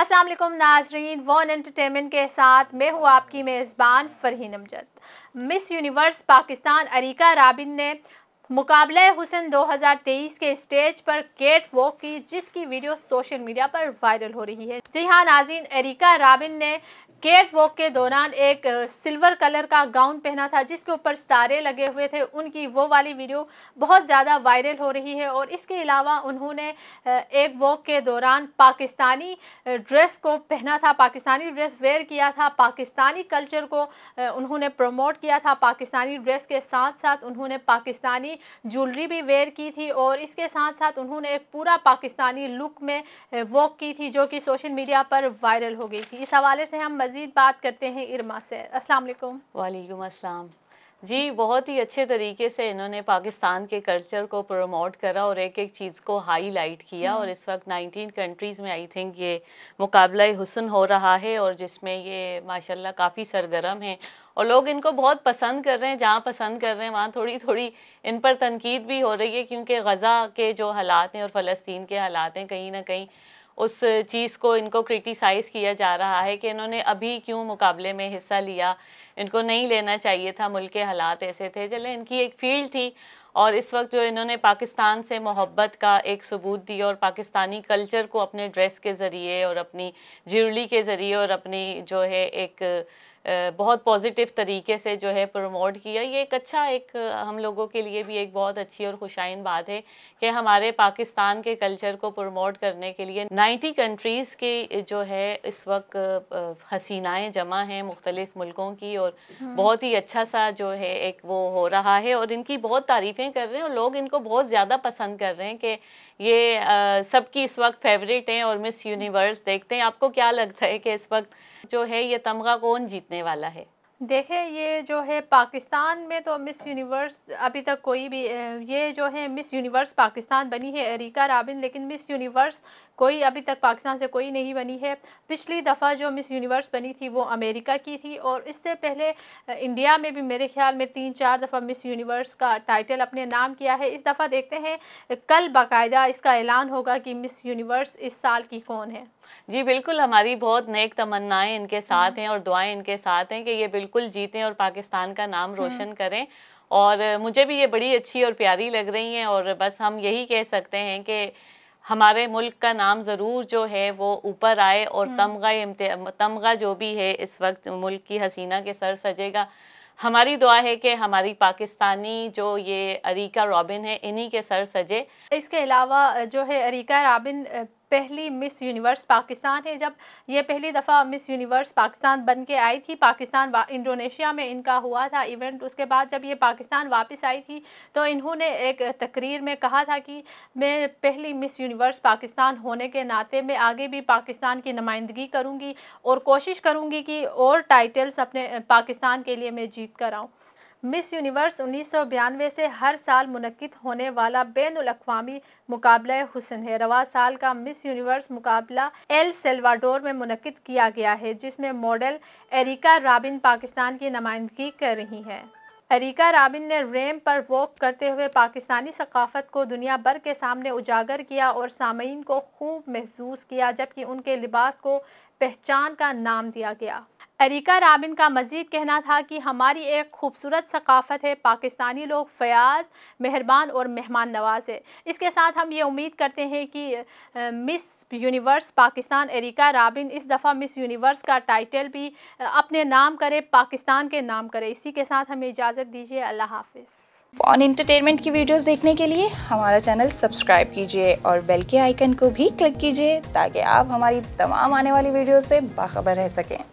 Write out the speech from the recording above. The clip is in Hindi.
असल नाजरीन वन एंटरटेनमेंट के साथ मैं हूँ आपकी मेज़बान Farheen Amjad miss universe Pakistan Erica Robin ने मुकाबले हुसैन 2023 के स्टेज पर केट वॉक की जिसकी वीडियो सोशल मीडिया पर वायरल हो रही है जी हाँ नाजरीन एरिका राबिन ने गेट वॉक के दौरान एक सिल्वर कलर का गाउन पहना था जिसके ऊपर सितारे लगे हुए थे उनकी वो वाली वीडियो बहुत ज़्यादा वायरल हो रही है और इसके अलावा उन्होंने एक वॉक के दौरान पाकिस्तानी ड्रेस को पहना था पाकिस्तानी ड्रेस वेयर किया था पाकिस्तानी कल्चर को उन्होंने प्रमोट किया था पाकिस्तानी ड्रेस के साथ साथ उन्होंने पाकिस्तानी ज्वेलरी भी वेयर की थी और इसके साथ साथ उन्होंने एक पूरा पाकिस्तानी लुक में वॉक की थी जो कि सोशल मीडिया पर वायरल हो गई थी इस हवाले से हम मजीद बात करते हैं इरमा से अस्सलाम वालेकुम अस्सलाम जी बहुत ही अच्छे तरीके से इन्होंने पाकिस्तान के कल्चर को प्रमोट करा और एक एक चीज़ को हाईलाइट किया हम्म। और इस वक्त 19 कंट्रीज़ में आई थिंक ये मुकाबला हुसन हो रहा है और जिसमें ये माशाल्लाह काफ़ी सरगर्म है और लोग इनको बहुत पसंद कर रहे हैं जहाँ पसंद कर रहे हैं वहाँ थोड़ी थोड़ी इन पर तनकीद भी हो रही है क्योंकि गज़ा के जो हालात हैं और फ़लस्तीन के हालात हैं कहीं ना कहीं उस चीज़ को इनको क्रिटिसाइज़ किया जा रहा है कि इन्होंने अभी क्यों मुकाबले में हिस्सा लिया इनको नहीं लेना चाहिए था मुल्क के हालात ऐसे थे चले इनकी एक फील्ड थी और इस वक्त जो इन्होंने पाकिस्तान से मोहब्बत का एक सबूत दिया और पाकिस्तानी कल्चर को अपने ड्रेस के ज़रिए और अपनी ज्यूली के ज़रिए और अपनी जो है एक बहुत पॉजिटिव तरीके से जो है प्रमोट किया ये एक अच्छा एक हम लोगों के लिए भी एक बहुत अच्छी और खुशाइन बात है कि हमारे पाकिस्तान के कल्चर को प्रमोट करने के लिए 90 कंट्रीज़ के जो है इस वक्त हसीनाएँ जमा हैं मुख्तलिफ़ मुल्कों की और हाँ। बहुत ही अच्छा सा जो है एक वो हो रहा है और इनकी बहुत तारीफें कर रहे हैं और लोग इनको बहुत ज़्यादा पसंद कर रहे हैं कि ये सबकी इस वक्त फेवरेट हैं और मिस यूनिवर्स देखते हैं आपको क्या लगता है कि इस वक्त जो है ये तमगा कौन जीतने वाला है देखें ये जो है पाकिस्तान में तो मिस यूनिवर्स अभी तक कोई भी ये जो है मिस यूनिवर्स पाकिस्तान बनी है अरिका राबिन लेकिन मिस यूनिवर्स कोई अभी तक पाकिस्तान से कोई नहीं बनी है पिछली दफ़ा जो मिस यूनिवर्स बनी थी वो अमेरिका की थी और इससे पहले इंडिया में भी मेरे ख्याल में तीन चार दफ़ा मिस यूनिवर्स का टाइटल अपने नाम किया है इस दफ़ा देखते हैं कल बाकायदा इसका ऐलान होगा कि मिस यूनिवर्स इस साल की कौन है जी बिल्कुल हमारी बहुत नेक तमन्नाएं इनके साथ हम्म। हैं और दुआएं इनके साथ हैं कि ये बिल्कुल जीतें और पाकिस्तान का नाम हम्म। रोशन करें और मुझे भी ये बड़ी अच्छी और प्यारी लग रही हैं और बस हम यही कह सकते हैं कि हमारे मुल्क का नाम ज़रूर जो है वो ऊपर आए और हम्म। तमगा तमगा जो भी है इस वक्त मुल्क की हसीना के सर सजेगा हमारी दुआ है कि हमारी पाकिस्तानी जो ये अरीका रॉबिन है इन्हीं के सर सजे इसके अलावा जो है अरीका रॉबिन पहली मिस यूनिवर्स पाकिस्तान है जब ये पहली दफ़ा मिस यूनिवर्स पाकिस्तान बन के आई थी पाकिस्तान इंडोनेशिया में इनका हुआ था इवेंट उसके बाद जब ये पाकिस्तान वापस आई थी तो इन्होंने एक तकरीर में कहा था कि मैं पहली मिस यूनिवर्स पाकिस्तान होने के नाते मैं आगे भी पाकिस्तान की नुमाइंदगी करूँगी और कोशिश करूँगी कि और टाइटल्स अपने पाकिस्तान के लिए मैं जीत कर आऊँ मिस यूनिवर्स उन्नीस से हर साल मुनद होने वाला बैन अवी मुकाबला हुसन है रवा साल का मिस यूनिवर्स मुकाबला एल सेल्वाडोर में मुनद किया गया है जिसमें मॉडल एरिका राबिन पाकिस्तान की नुमाइंदगी कर रही हैं एरिका राबिन ने रेम पर वॉक करते हुए पाकिस्तानी सकाफत को दुनिया भर के सामने उजागर किया और सामीन को खूब महसूस किया जबकि उनके लिबास को पहचान का नाम दिया गया अरिका राबिन का मजीद कहना था कि हमारी एक खूबसूरत सकाफ़त है पाकिस्तानी लोग फ़याज मेहरबान और मेहमान नवाज है इसके साथ हम ये उम्मीद करते हैं कि miss universe Pakistan Erica Robin इस दफ़ा मिस यूनिवर्स का टाइटल भी अपने नाम करे पाकिस्तान के नाम करे इसी के साथ हमें इजाज़त दीजिए अल्लाह हाफ़ ऑन इंटरटेनमेंट की वीडियोस देखने के लिए हमारा चैनल सब्सक्राइब कीजिए और बेल के आइकन को भी क्लिक कीजिए ताकि आप हमारी तमाम आने वाली वीडियो से बाखबर रह सकें